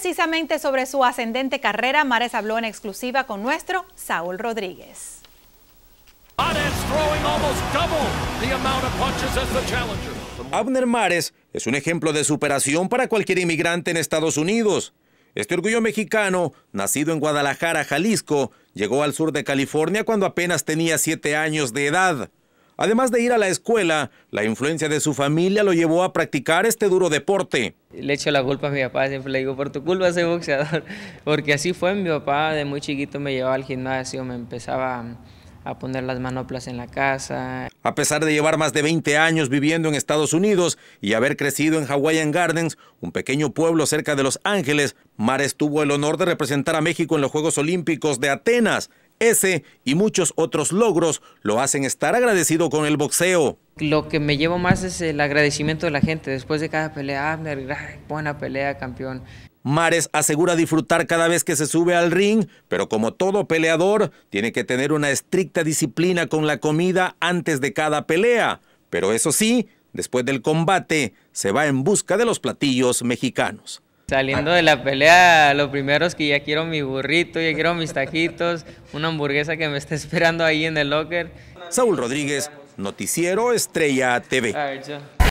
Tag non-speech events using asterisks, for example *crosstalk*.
Precisamente sobre su ascendente carrera, Mares habló en exclusiva con nuestro Saúl Rodríguez. Abner Mares es un ejemplo de superación para cualquier inmigrante en Estados Unidos. Este orgullo mexicano, nacido en Guadalajara, Jalisco, llegó al sur de California cuando apenas tenía 7 años de edad. Además de ir a la escuela, la influencia de su familia lo llevó a practicar este duro deporte. Le echo la culpa a mi papá, siempre le digo, por tu culpa soy boxeador, *laughs* porque así fue, mi papá de muy chiquito me llevaba al gimnasio, me empezaba a poner las manoplas en la casa. A pesar de llevar más de 20 años viviendo en Estados Unidos y haber crecido en Hawaiian Gardens, un pequeño pueblo cerca de Los Ángeles, Mares tuvo el honor de representar a México en los Juegos Olímpicos de Atenas, ese y muchos otros logros lo hacen estar agradecido con el boxeo. Lo que me llevo más es el agradecimiento de la gente después de cada pelea. Ah, buena pelea, campeón. Mares asegura disfrutar cada vez que se sube al ring, pero como todo peleador, tiene que tener una estricta disciplina con la comida antes de cada pelea. Pero eso sí, después del combate, se va en busca de los platillos mexicanos. Saliendo ah. de la pelea, lo primero es que ya quiero mi burrito, ya quiero mis tajitos, una hamburguesa que me está esperando ahí en el locker. Saúl Rodríguez, Noticiero Estrella TV.